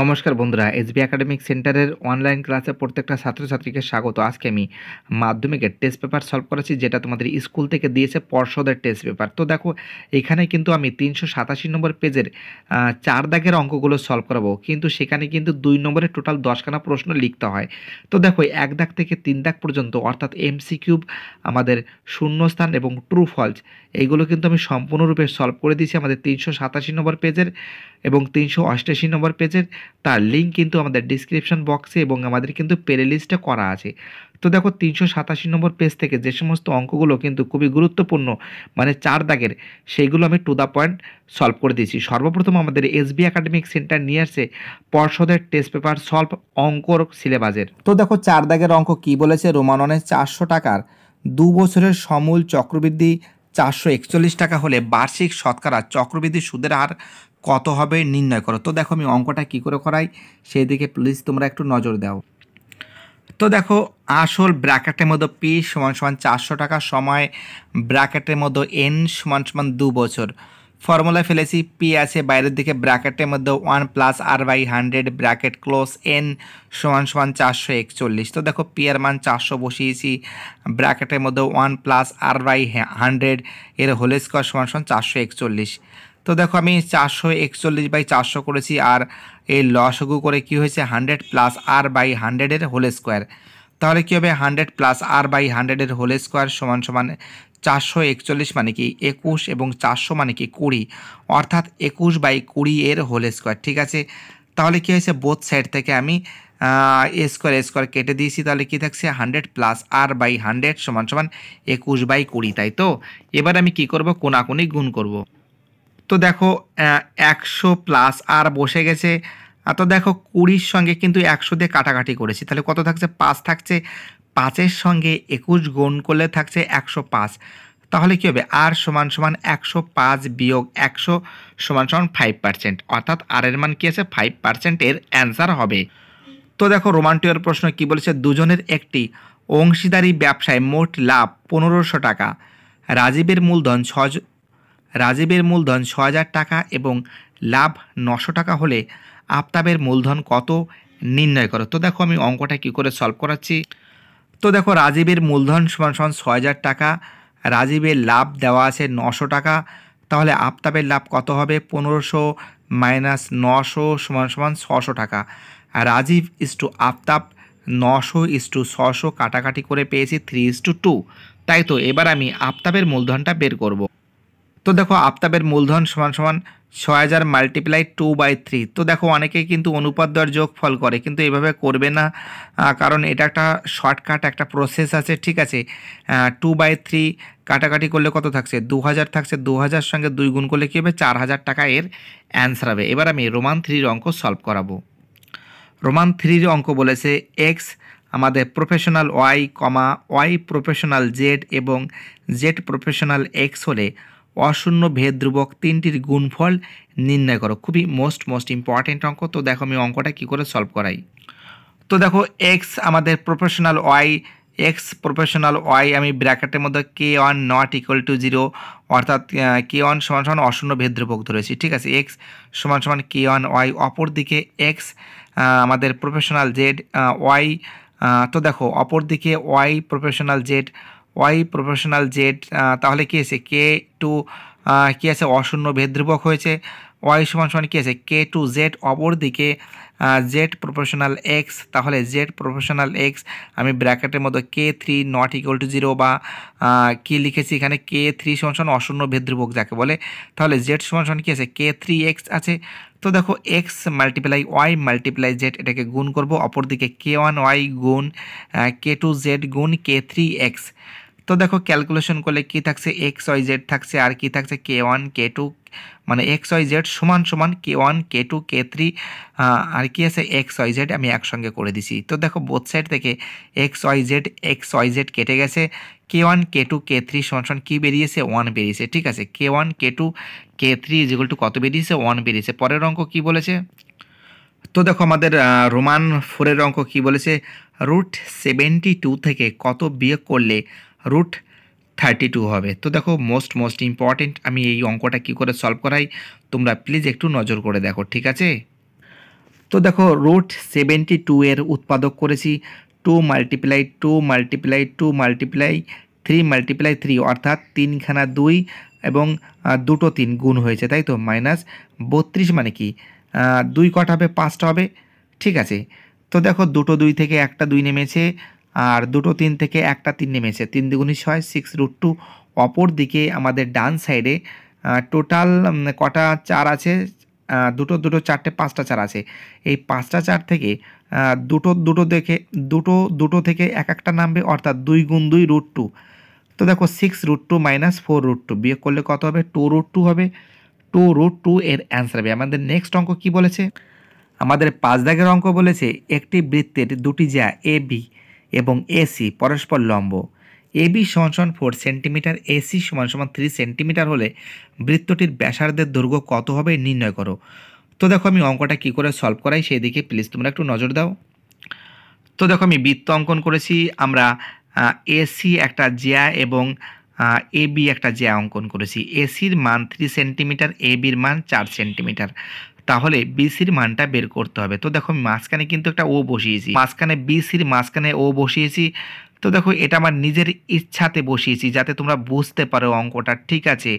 নমস্কার বন্ধুরা SB academic সেন্টারের অনলাইন ক্লাসে প্রত্যেকটা ছাত্রছাত্রীকে স্বাগত আজকে আমি মাধ্যমিকের টেস্ট পেপার সলভ করেছি যেটা তোমাদের স্কুল থেকে দিয়েছে পর্ষদের টেস্ট পেপার তো দেখো এখানে কিন্তু আমি তিনশো সাতাশি নম্বর পেজের চার দাগের অঙ্কগুলো সলভ করাবো কিন্তু সেখানে কিন্তু দুই নম্বরে টোটাল দশখানা প্রশ্ন লিখতে হয় তো দেখো এক দাগ থেকে তিন দাগ পর্যন্ত অর্থাৎ এমসি কিউব আমাদের শূন্যস্থান এবং ট্রু ফলস এইগুলো কিন্তু আমি সম্পূর্ণরূপে সলভ করে দিয়েছি আমাদের তিনশো সাতাশি নম্বর পেজের এবং তিনশো অষ্টাশি নম্বর পেজের তার লিঙ্ক কিন্তু আমাদের ডিসক্রিপশন বক্সে এবং আমাদের কিন্তু প্লে লিস্টে করা আছে তো দেখো তিনশো সাতাশি নম্বর পেজ থেকে যে সমস্ত অঙ্কগুলো কিন্তু খুবই গুরুত্বপূর্ণ মানে চার দাগের সেইগুলো আমি টু দ্য পয়েন্ট সলভ করে দিয়েছি সর্বপ্রথম আমাদের এসবি একাডেমিক সেন্টার নিয়ে আসছে পর্ষদের টেস্ট পেপার সলভ অঙ্কর সিলেবাসের তো দেখো চার দাগের অঙ্ক কি বলেছে রোমাননের চারশো টাকার দু বছরের সমূল চক্রবৃদ্ধি চারশো একচল্লিশ টাকা হলে বার্ষিক শতকরা চক্রবৃদ্ধি সুদের হার কত হবে নির্ণয় করো তো দেখো আমি অঙ্কটা কী করে করাই সেই দিকে প্লিজ তোমরা একটু নজর দাও তো দেখো আসল ব্র্যাকেটের মধ্যে পি সমান সমান চারশো টাকা সময় ব্র্যাকেটের মধ্যে এন সমান সমান দু বছর ফর্মুলায় ফেলেছি পি আছে বাইরের দিকে ব্র্যাকেটের মধ্যে one plus R by hundred bracket close N সমান সমান চারশো একচল্লিশ তো দেখো পি আর মান চারশো বসিয়েছি ব্র্যাকেটের মধ্যে one plus R by hundred এর হোলেস্কোয়ার সমান সমান চারশো একচল্লিশ তো দেখো আমি চারশো একচল্লিশ বাই চারশো করেছি আর এই লসগু করে কি হয়েছে হান্ড্রেড প্লাস আর বাই হান্ড্রেডের হোল স্কোয়ার তাহলে কী হবে হান্ড্রেড প্লাস আর বাই হান্ড্রেডের হোল স্কোয়ার সমান সমান চারশো একচল্লিশ মানে কি একুশ এবং চারশো মানে কি কুড়ি অর্থাৎ একুশ বাই কুড়ি এর হোল স্কোয়ার ঠিক আছে তাহলে কী হয়েছে বোথ সাইড থেকে আমি এ স্কোয়ার এ স্কোয়ার কেটে দিয়েছি তাহলে কী থাকছে hundred plus R by hundred সমান সমান একুশ বাই কুড়ি তাই তো এবার আমি কি করব কোনাকুনি গুণ করব তো দেখো একশো প্লাস আর বসে গেছে তো দেখো কুড়ির সঙ্গে কিন্তু একশো দিয়ে কাটাকাটি করেছি তাহলে কত থাকছে পাঁচ থাকছে পাঁচের সঙ্গে একুশ গুণ করলে থাকছে একশো পাঁচ তাহলে কী হবে আর সমান সমান একশো পাঁচ বিয়োগ একশো সমান সমান ফাইভ পার্সেন্ট অর্থাৎ আর এর মান কী আছে ফাইভ পার্সেন্টের অ্যান্সার হবে তো দেখো রোমান্টিয়ার প্রশ্ন কি বলেছে দুজনের একটি অংশীদারি ব্যবসায় মোট লাভ পনেরোশো টাকা রাজীবের মূলধন ছ রাজীবের মূলধন ছ হাজার টাকা এবং লাভ নশো টাকা হলে আফতাবের মূলধন কত নির্ণয় করো তো দেখো আমি অঙ্কটা কী করে সলভ করাচ্ছি তো দেখো রাজীবের মূলধন সমান সমান ছ হাজার টাকা রাজীবের লাভ দেওয়া আছে নশো টাকা তাহলে আফতাবের লাভ কত হবে পনেরোশো মাইনাস নশো সমান সমান ছশো টাকা রাজীব ইস টু আফতাব নশো ইস টু ছশো কাটাকাটি করে পেয়েছি থ্রি ইস টু টু তাই তো এবার আমি আফতাবের মূলধনটা বের করব তো দেখো আফতাবের মূলধন সমান সমান ছয় হাজার মাল্টিপ্লাই টু বাই থ্রি তো দেখো অনেকেই কিন্তু অনুপাত দেওয়ার যোগ ফল করে কিন্তু এভাবে করবে না কারণ এটা একটা শর্টকাট একটা প্রসেস আছে ঠিক আছে টু বাই থ্রি কাটাকাটি করলে কত থাকছে দু হাজার থাকছে দু হাজার সঙ্গে দুই গুণ করলে কী হবে চার হাজার টাকা এর অ্যান্সার হবে এবার আমি রোমান থ্রির অঙ্ক সলভ করাবো রোমান থ্রির অঙ্ক বলেছে এক্স আমাদের proportional Y comma Y proportional Z এবং জেড প্রফেশনাল এক্স হলে অশূন্য ভেদ্রুবক তিনটির গুণফল নির্ণয় করো খুবই মোস্ট মোস্ট ইম্পর্ট্যান্ট অঙ্ক তো দেখো আমি অঙ্কটা কী করে সলভ করাই তো দেখো এক্স আমাদের proportional Y X proportional Y আমি ব্র্যাকেটের মধ্যে K one not equal to zero অর্থাৎ কে ওয়ান সমান সমান অশূন্য ভেদ্রুবক ধরেছি ঠিক আছে এক্স সমান সমান কে ওয়ান ওয়াই অপরদিকে এক্স আমাদের প্রফেশনাল জেড ওয়াই তো দেখো অপরদিকে Y proportional Z Y proportional Z তাহলে কী আছে কে টু কী আছে অশূন্য ভেদ হয়েছে ওয়াই সমান সমান কী আছে কে টু জেড অপরদিকে জেড প্রফেশনাল এক্স তাহলে জেড প্রফেশনাল এক্স আমি ব্র্যাকেটের মতো K three not equal to zero বা কী লিখেছি এখানে কে থ্রি সমান সমান অশূন্য ভেদ্রুবক যাকে বলে তাহলে জেড সমান সমান কী আছে কে থ্রি এক্স আছে তো দেখো X multiply Y multiply Z এটাকে গুণ করবো অপরদিকে কে ওয়ান ওয়াই গুণ কে টু জেড গুণ কে থ্রি এক্স তো দেখো ক্যালকুলেশন করলে কি থাকছে এক্স ওয়াই জেড থাকছে আর কি থাকছে কে ওয়ান কে টু মানে এক্স ওয়াই জেড সমান সমান K one K two K three আর কি আছে এক্স ওয়াই জেড আমি একসঙ্গে করে দিছি তো দেখো বোথ সাইড থেকে X Y Z X Y Z কেটে গেছে K one K two K three সমান সমান কী বেরিয়েছে ওয়ান বেরিয়েছে ঠিক আছে K one K two K three যেগুলো টু কত বেরিয়েছে ওয়ান বেরিয়েছে পরের অঙ্ক কী বলেছে তো দেখো আমাদের রোমান ফোরের অঙ্ক কী বলেছে রুট সেভেন্টি টু থেকে কত বিয়োগ করলে রুট থার্টি টু হবে তো দেখো মোস্ট মোস্ট ইম্পর্টেন্ট আমি এই অঙ্কটা কি করে সলভ করাই তোমরা প্লিজ একটু নজর করে দেখো ঠিক আছে তো দেখো রুট সেভেন্টি টু এর উৎপাদক করেছি two multiply two multiply two multiply three multiply three অর্থাৎ তিনখানা দুই এবং দুটো তিন গুণ হয়েছে তাই তো মাইনাস বত্রিশ মানে কি দুই কটা হবে পাঁচটা হবে ঠিক আছে তো দেখো দুটো দুই থেকে একটা দুই নেমেছে আর দুটো তিন থেকে একটা তিন নেমেছে তিন দুগুণি ছয় সিক্স রুট টু অপর দিকে আমাদের ডান সাইডে টোটাল কটা চার আছে দুটো দুটো চারটে পাঁচটা চার আছে এই পাঁচটা চার থেকে দুটো দুটো দেখে দুটো দুটো থেকে এক একটা নামবে অর্থাৎ দুই গুণ দুই রুট টু তো দেখো six root two minus four root two বিয়োগ করলে কত হবে টু রুট টু হবে টু রুট টু এর অ্যান্সার হবে আমাদের নেক্সট অঙ্ক কি বলেছে আমাদের পাঁচ দাগের অঙ্ক বলেছে একটি বৃত্তের দুটি যা এ বি এবং এসি পরস্পর লম্ব এবি সমান সমান ফোর সেন্টিমিটার এসি সমান সমান থ্রি সেন্টিমিটার হলে বৃত্তটির ব্যাসার্ধের দৈর্ঘ্য কত হবে নির্ণয় করো তো দেখো আমি অঙ্কটা কী করে সলভ করাই সেই দিকে প্লিজ তোমরা একটু নজর দাও তো দেখো আমি বৃত্ত অঙ্কন করেছি আমরা এসি একটা জ্যা এবং এবি একটা জ্যা অঙ্কন করেছি এসির মান থ্রি সেন্টিমিটার এবির মান চার সেন্টিমিটার তাহলে বিসির মানটা বের করতে হবে তো দেখো মাঝখানে কিন্তু একটা ও বসিয়েছি মাঝখানে বিসির মাঝখানে ও বসিয়েছি তো দেখো এটা আমার নিজের ইচ্ছাতে বসিয়েছি যাতে তোমরা বুঝতে পারো অঙ্কটা ঠিক আছে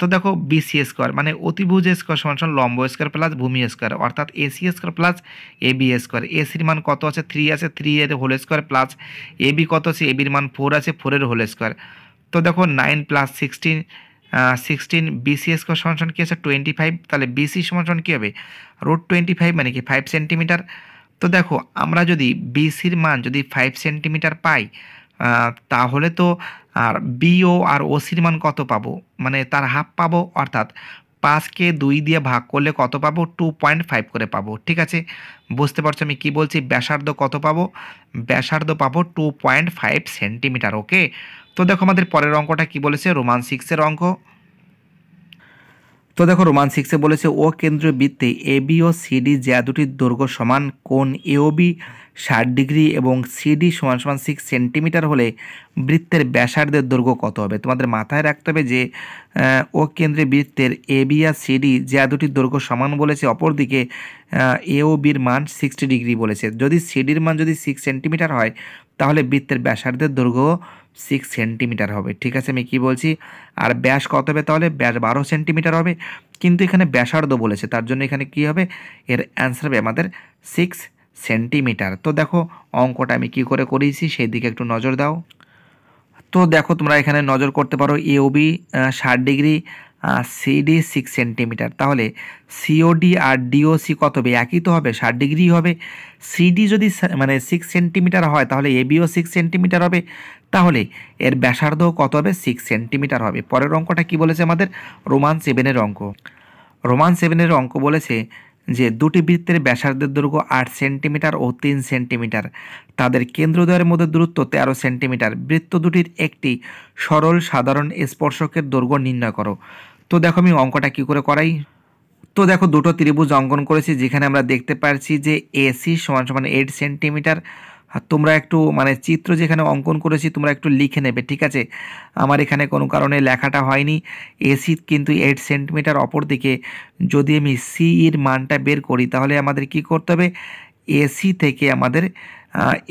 তো দেখো বিসি স্কোয়ার মানে অতিভুজ স্কোয়ার সমান সমান লম্ব স্কোয়ার প্লাস ভূমি স্কোয়ার অর্থাৎ AC square plus A B square এসির মান কত আছে থ্রি আছে থ্রি এর whole square plus A B কত আছে এবির মান ফোর আছে ফোরের হোল স্কোয়ার তো দেখো নাইন প্লাস সিক্সটিন সিক্সটিন বিসিএস সমান সমান কী আছে টোয়েন্টি ফাইভ তাহলে বিসি সমান সমান কী হবে রোড টোয়েন্টি ফাইভ মানে কি ফাইভ সেন্টিমিটার তো দেখো আমরা যদি বিসির মান যদি ফাইভ সেন্টিমিটার পাই তাহলে তো আর বিও আর ওসির মান কত পাবো মানে তার হাফ পাবো অর্থাৎ পাঁচকে দুই দিয়ে ভাগ করলে কত পাবো টু পয়েন্ট ফাইভ করে পাবো ঠিক আছে বুঝতে পারছো আমি কি বলছি ব্যাসার্ধ কত পাবো ব্যাসার্ধ পাবো two point five centimetre okay তো দেখো আমাদের পরের অঙ্কটা কি বলেছে রোমান সিক্সের অঙ্ক তো দেখো রোমান সিক্সে বলেছে ও কেন্দ্রীয় বৃত্তে এ বি ও সিডি যা দুটির দৈর্ঘ্য সমান কোন এও বি ষাট ডিগ্রি এবং সিডি সমান সমান সিক্স সেন্টিমিটার হলে বৃত্তের ব্যাসার্ধের দৈর্ঘ্য কত হবে তোমাদের মাথায় রাখতে হবে যে ও কেন্দ্রে বৃত্তের এ বি আর সিডি যা দুটির দৈর্ঘ্য সমান বলেছে অপরদিকে এও বির মান সিক্সটি ডিগ্রি বলেছে যদি সিডির মান যদি সিক্স সেন্টিমিটার হয় তাহলে বৃত্তের ব্যাসার্ধের দৈর্ঘ্য সিক্স সেন্টিমিটার হবে ঠিক আছে আমি কি বলছি আর ব্যাস কত হবে তাহলে ব্যাস বারো সেন্টিমিটার হবে কিন্তু এখানে ব্যাসার্ধ বলেছে তার জন্য এখানে কি হবে এর অ্যান্সার হবে আমাদের সিক্স সেন্টিমিটার তো দেখো অঙ্কটা আমি কি করে করিয়েছি সেই দিকে একটু নজর দাও তো দেখো তোমরা এখানে নজর করতে পারো বি ষাট ডিগ্রি সিডি সিক্স সেন্টিমিটার তাহলে সিওডি আর ডিওসি কত হবে একই তো হবে ষাট ডিগ্রি হবে সিডি যদি মানে সিক্স সেন্টিমিটার হয় তাহলে এবিও সিক্স সেন্টিমিটার হবে তাহলে এর ব্যাসার্ধ কত হবে সিক্স সেন্টিমিটার হবে পরের অঙ্কটা কি বলেছে আমাদের রোমান সেভেনের অঙ্ক রোমান সেভেনের অঙ্ক বলেছে যে দুটি বৃত্তের ব্যাসার্ধের দৈর্ঘ্য আট সেন্টিমিটার ও তিন সেন্টিমিটার তাদের কেন্দ্রদ্বয়ের মধ্যে দূরত্ব তেরো সেন্টিমিটার বৃত্ত দুটির একটি সরল সাধারণ স্পর্শকের দৈর্ঘ্য নির্ণয় করো তো দেখো আমি অঙ্কটা কি করে করাই তো দেখো দুটো ত্রিভুজ অঙ্কন করেছি যেখানে আমরা দেখতে পাচ্ছি যে এসি সমান সমান এইট সেন্টিমিটার তোমরা একটু মানে চিত্র যেখানে অঙ্কন করেছি তোমরা একটু লিখে নেবে ঠিক আছে আমার এখানে কোনো কারণে লেখাটা হয়নি এসি কিন্তু এইট সেন্টিমিটার অপর দিকে যদি আমি সি এর মানটা বের করি তাহলে আমাদের কি করতে হবে এসি থেকে আমাদের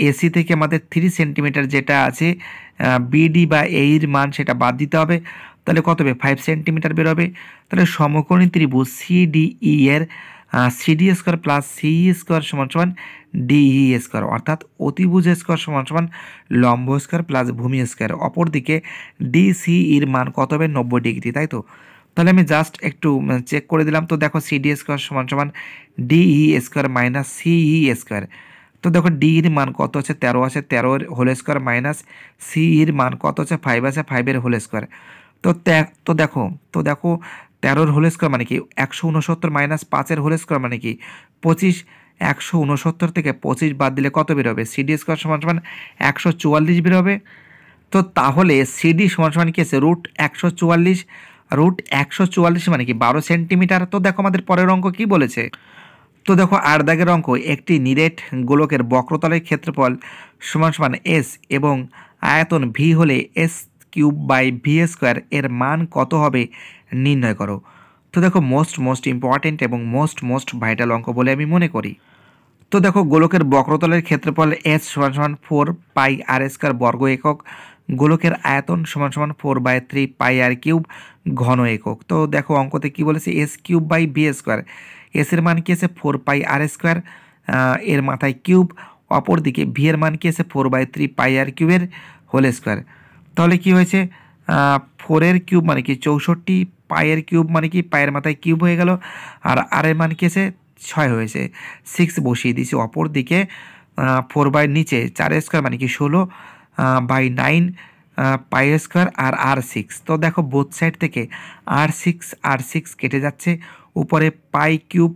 এসি থেকে আমাদের থ্রি সেন্টিমিটার যেটা আছে বিডি বা এইর মান সেটা বাদ দিতে হবে তাহলে কত হবে ফাইভ সেন্টিমিটার বেরোবে তাহলে সমকোণী ত্রিভুজ সিডিই e এর CD square plus C square সমান সমান ডিই স্কোয়ার e অর্থাৎ অতিভুজ স্কোয়ার সমান সমান লম্ব স্কোয়ার প্লাস ভূমি স্কোয়ার অপরদিকে সি ইর e মান কত হবে নব্বই ডিগ্রি তাই তো তাহলে আমি জাস্ট একটু চেক করে দিলাম তো দেখো সিডি স্কোয়ার সমান সমান DE square minus CE square তো দেখো ইর মান কত আছে তেরো আছে তেরোর হোল স্কোয়ার মাইনাস সিইর মান কত আছে ফাইভ আছে ফাইভের হোল স্কোয়ার তো তো দেখো তো দেখো তেরোর হোল স্কোয়ার মানে কি একশো উনসত্তর মাইনাস পাঁচের হোল স্কোয়ার মানে কি পঁচিশ একশো উনসত্তর থেকে পঁচিশ বাদ দিলে কত বেরোবে সিডি স্কোয়ার সমান সমান একশো চুয়াল্লিশ বেরোবে তো তাহলে সিডি সমান সমান কি আছে রুট একশো চুয়াল্লিশ রুট একশো চুয়াল্লিশ মানে কি বারো সেন্টিমিটার তো দেখো আমাদের পরের অঙ্ক কি বলেছে তো দেখো আট দাগের অঙ্ক একটি নিরেট গোলকের বক্রতলের ক্ষেত্রফল সমান সমান এস এবং আয়তন ভি হলে S cube by V square এর মান কত হবে নির্ণয় করো তো দেখো মোস্ট মোস্ট ইম্পর্ট্যান্ট এবং মোস্ট মোস্ট ভাইটাল অঙ্ক বলে আমি মনে করি তো দেখো গোলকের বক্রতলের ক্ষেত্রফল এস সমান সমান ফোর পাই আর স্কোয়ার বর্গ একক গোলকের আয়তন সমান সমান four by three pi R cube ঘন একক তো দেখো অঙ্কতে কি বলেছে S cube by V square এসের মান কি আছে ফোর পাই আর স্কোয়ার এর মাথায় কিউব অপর দিকে ভি এর মান কি আছে four by three pi R কিউবের হোল স্কোয়ার তাহলে কি হয়েছে ফোরের কিউব মানে কি চৌষট্টি পায়ের কিউব মানে কি পায়ের মাথায় কিউব হয়ে গেল আর আর এর মানে কি আছে ছয় হয়েছে সিক্স বসিয়ে দিয়েছি অপর দিকে ফোর বাই নিচে চার স্কোয়ার মানে কি ষোলো by nine pi square R R six তো দেখো বোথ সাইড থেকে আর সিক্স আর সিক্স কেটে যাচ্ছে উপরে পাই কিউব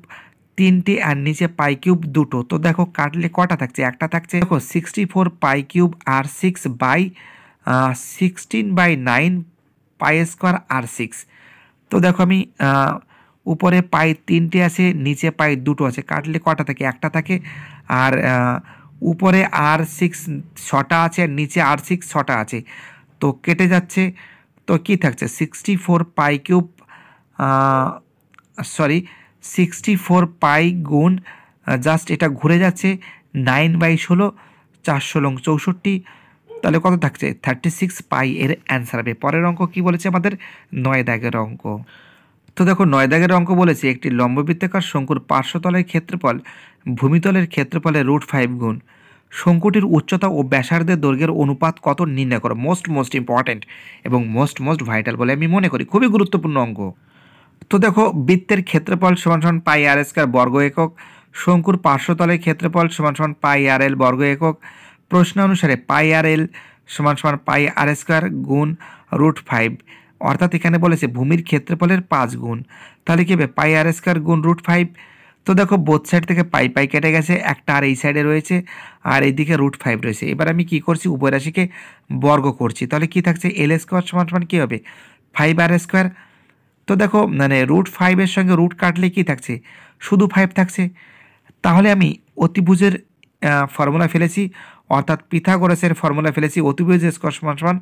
তিনটি আর নিচে পাই কিউব দুটো তো দেখো কাটলে কটা থাকছে একটা থাকছে দেখো sixty four pi cube R six by sixteen by nine pi square R six তো দেখো আমি উপরে পাই তিনটে আছে নিচে পাই দুটো আছে কাটলে কটা থাকে একটা থাকে আর উপরে আর সিক্স ছটা আছে নিচে আর সিক্স ছটা আছে তো কেটে যাচ্ছে তো কি থাকছে sixty four pi cube sorry sixty four pi গুণ জাস্ট এটা ঘুরে যাচ্ছে নাইন বাই ষোলো চারশো লং চৌষট্টি তাহলে কত থাকছে থার্টি সিক্স পাই এর অ্যান্সার হবে পরের অঙ্ক কি বলেছে আমাদের নয় দাগের অঙ্ক তো দেখো নয় দাগের অঙ্ক বলেছে একটি লম্ববৃত্তাকার শঙ্কুর পার্শ্বতলের ক্ষেত্রফল ভূমিতলের ক্ষেত্রফলের রুট ফাইভ গুণ শঙ্কুটির উচ্চতা ও ব্যাসার্ধের দৈর্ঘ্যের অনুপাত কত নির্ণয় করো মোস্ট মোস্ট ইম্পর্ট্যান্ট এবং মোস্ট মোস্ট ভাইটাল বলে আমি মনে করি খুবই গুরুত্বপূর্ণ অঙ্ক তো দেখো বৃত্তের ক্ষেত্রফল সমান সমান পাই আর স্কয়ার বর্গ একক শঙ্কুর পার্শ্বতলের ক্ষেত্রফল সমান সমান পাই আর এল বর্গ একক প্রশ্ন অনুসারে পাই আর এল সমান সমান পাই আর স্কোয়ার গুণ রুট ফাইভ অর্থাৎ এখানে বলেছে ভূমির ক্ষেত্রফলের পাঁচ গুণ তাহলে কী হবে পাই আর স্কোয়ার গুণ রুট ফাইভ তো দেখো বোথ সাইড থেকে পাই পাই কেটে গেছে একটা আর এই সাইডে রয়েছে আর এইদিকে রুট ফাইভ রয়েছে এবার আমি কি করছি উভয় রাশিকে বর্গ করছি তাহলে কি থাকছে এল স্কোয়ার সমান সমান কী হবে ফাইভ আর স্কোয়ার তো দেখো মানে রুট ফাইভের সঙ্গে রুট কাটলে কি থাকছে শুধু ফাইভ থাকছে তাহলে আমি অতিভুজের ফর্মুলা ফেলেছি অর্থাৎ পিথাগোরাসের ফর্মুলা ফেলেছি অতিভুজ স্কোয়ার সমান সমান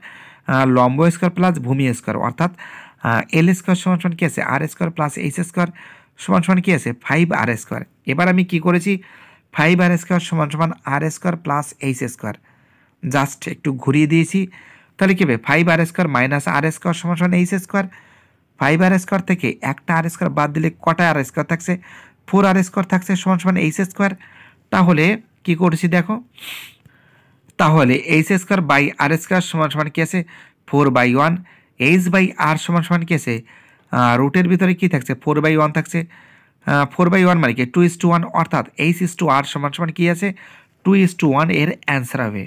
লম্ব স্কোয়ার প্লাস ভূমি স্কোয়ার অর্থাৎ এল স্কোয়ার সমান সমান কী আছে R square plus H square সমান সমান কী আছে ফাইভ আর স্কোয়ার এবার আমি কি করেছি ফাইভ আর স্কোয়ার সমান সমান R square plus H square just একটু ঘুরিয়ে দিয়েছি তাহলে কী হবে five R square minus R square সমান সমান H square five R square থেকে একটা আর স্কোয়ার বাদ দিলে কটা আর স্কোয়ার থাকছে ফোর আর স্কোয়ার থাকছে সমান সমান এইচ স্কোয়ার তাহলে কি করছি দেখো তাহলে H square by R square সমান সমান কী আছে four by one H by R সমান সমান কী আছে রুটের ভিতরে কী থাকছে ফোর বাই ওয়ান থাকছে ফোর বাই ওয়ান মানে কি টু ইস টু ওয়ান অর্থাৎ এইচ ইস টু আর সমান সমান কী আছে টু ইস টু ওয়ান এর অ্যান্সার হবে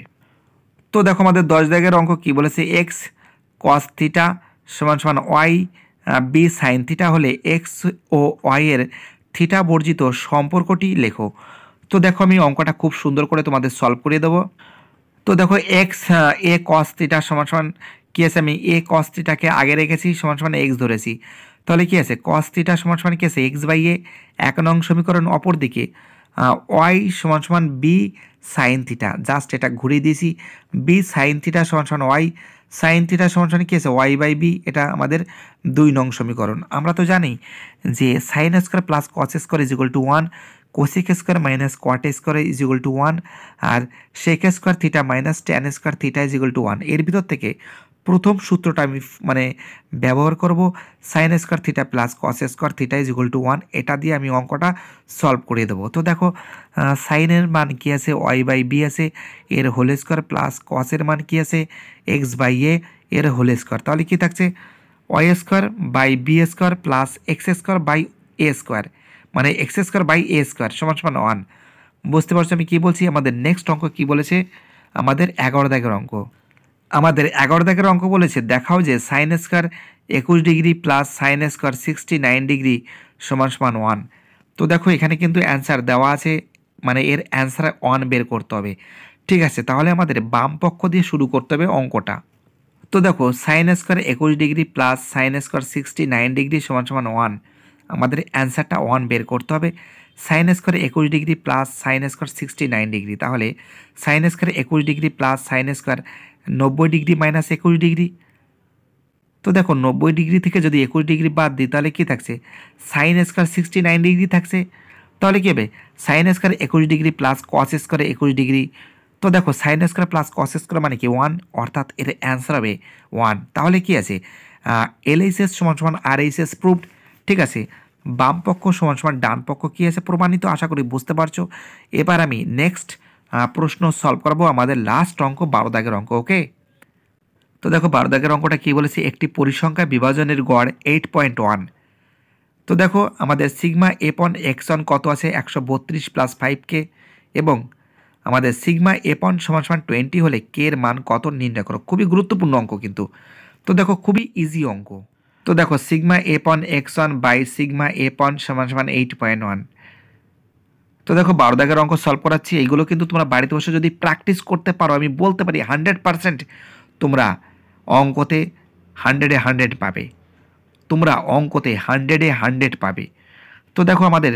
তো দেখো আমাদের দশ দাগের অঙ্ক কী বলেছে এক্স কস থিটা সমান সমান ওয়াই বি সাইন থিটা হলে এক্স ও ওয়াইয়ের থিটা বর্জিত সম্পর্কটি লেখো তো দেখো আমি অঙ্কটা খুব সুন্দর করে তোমাদের সলভ করে দেবো তো দেখো এক্স এ কস থিটা সমান সমান কী আছে আমি এ কস থিটাকে আগে রেখেছি সমান সমান এক্স ধরেছি তাহলে কী আছে কস থিটা সমান সমান কী আছে এক্স বাই এ এক নং সমীকরণ অপর দিকে ওয়াই সমান সমান বি সাইন থিটা জাস্ট এটা ঘুরিয়ে দিয়েছি বি সাইন থিটা সমান সমান ওয়াই সাইন থিটা সমান সমান কী আছে ওয়াই বাই বি এটা আমাদের দুই নং সমীকরণ আমরা তো জানি যে sine square plus cos square is equal to one cosec square minus cot square is equal to one আর sec square theta minus tan square theta is equal to one এর ভিতর থেকে প্রথম সূত্রটা আমি মানে ব্যবহার করব sine square theta plus cos square theta is equal to one এটা দিয়ে আমি অঙ্কটা সলভ করিয়ে দেবো তো দেখো সাইনের মান কী আছে ওয়াই বাই বি আছে এর হোল স্কোয়ার প্লাস কসের মান কী আছে এক্স বাই এ এর হোল স্কোয়ার তাহলে কী থাকছে Y square by B square plus X square by A square মানে X square by A square সমান সমান ওয়ান বুঝতে পারছো আমি কী বলছি আমাদের নেক্সট অঙ্ক কি বলেছে আমাদের এগারো দাগের অঙ্ক আমাদের এগারো দাগের অঙ্ক বলেছে দেখাও যে সাইন স্কোয়ার একুশ degree plus sine square sixty nine degree সমান সমান ওয়ান তো দেখো এখানে কিন্তু অ্যান্সার দেওয়া আছে মানে এর অ্যান্সার ওয়ান বের করতে হবে ঠিক আছে তাহলে আমাদের বাম পক্ষ দিয়ে শুরু করতে হবে অঙ্কটা তো দেখো সাইন স্কোয়ার একুশ degree plus sine square sixty nine degree সমান সমান ওয়ান আমাদের অ্যান্সারটা ওয়ান বের করতে হবে সাইন স্কোয়ার একুশ degree plus sine square sixty nine degree তাহলে সাইন স্কোয়ার একুশ ডিগ্রি প্লাস সাইন স্কোয়ার নব্বই ডিগ্রি মাইনাস একুশ ডিগ্রি তো দেখো নব্বই ডিগ্রি থেকে যদি একুশ ডিগ্রি বাদ দিই তাহলে কী থাকছে sine square sixty nine degree থাকছে তাহলে কী হবে সাইন স্কোয়ার একুশ ডিগ্রি প্লাস কস স্কোয়ার একুশ ডিগ্রি তো দেখো sine square plus cos square মানে কি ওয়ান অর্থাৎ এর অ্যান্সার হবে ওয়ান তাহলে কি আছে এলএইচএস সমান সমান আরএইচএস প্রুভড ঠিক আছে বাম পক্ষ সমান সমান ডান পক্ষ কী আছে প্রমাণিত আশা করি বুঝতে পারছো এবার আমি নেক্সট প্রশ্ন সলভ করবো আমাদের লাস্ট অঙ্ক বারো দাগের অঙ্ক ওকে তো দেখো বারো দাগের অঙ্কটা কী বলেছে একটি পরিসংখ্যা বিভাজনের গড় এইট পয়েন্ট ওয়ান তো দেখো আমাদের সিগমা এপন এক্সন কত আছে একশো বত্রিশ প্লাস ফাইভ কে এবং আমাদের সিগমা এপন সমান সমান টোয়েন্টি হলে কে এর মান কত নির্ণয় করো খুবই গুরুত্বপূর্ণ অঙ্ক কিন্তু তো দেখো খুবই ইজি অঙ্ক তো দেখো সিগমা এ পন এক্স ওয়ান বাই সিগমা এ পন সমান সমান এইট পয়েন্ট ওয়ান তো দেখো বারো দাগের অঙ্ক সলভ করাচ্ছি এইগুলো কিন্তু তোমরা বাড়িতে বসে যদি প্র্যাকটিস করতে পারো আমি বলতে পারি হান্ড্রেড পারসেন্ট তোমরা অঙ্কতে হান্ড্রেডে হান্ড্রেড পাবে তোমরা অঙ্কতে হান্ড্রেডে হান্ড্রেড পাবে তো দেখো আমাদের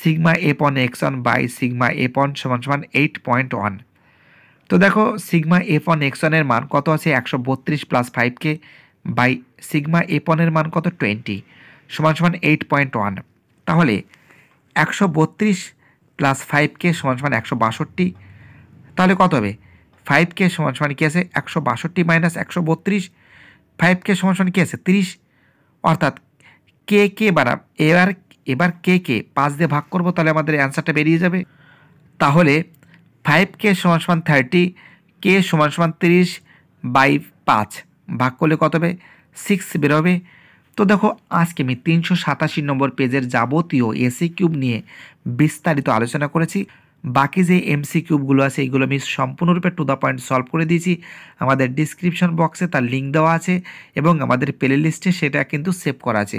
সিগমা এ পন এক্স ওয়ান বাই সিগমা এ পন সমান সমান এইট পয়েন্ট ওয়ান তো দেখো সিগমা এফ ওয়ান এক্স ওয়ানের মান কত আছে একশো বত্রিশ প্লাস ফাইভকে বাই সিগমা এপনের মান কত টোয়েন্টি সমান সমান এইট পয়েন্ট ওয়ান তাহলে একশো বত্রিশ প্লাস ফাইভ কে সমান সমান একশো বাষট্টি তাহলে কত হবে ফাইভ কে সমান সমান কী আছে একশো বাষট্টি মাইনাস একশো বত্রিশ ফাইভ কে সমান সমান কী আছে তিরিশ অর্থাৎ কে কে বাড়া এবার এবার কে কে পাঁচ দিয়ে ভাগ করব তাহলে আমাদের অ্যান্সারটা বেরিয়ে যাবে তাহলে ফাইভ কে সমান সমান থার্টি কে সমান সমান তিরিশ বাই পাঁচ ভাগ করলে কত হবে সিক্স বেরোবে তো দেখো আজকে আমি তিনশো সাতাশি নম্বর পেজের যাবতীয় এসি কিউব নিয়ে বিস্তারিত আলোচনা করেছি বাকি যে এমসি কিউবগুলো আছে এইগুলো আমি সম্পূর্ণরূপে টু দ্য পয়েন্ট সলভ করে দিয়েছি আমাদের ডিসক্রিপশন বক্সে তার লিঙ্ক দেওয়া আছে এবং আমাদের প্লে লিস্টে সেটা কিন্তু সেভ করা আছে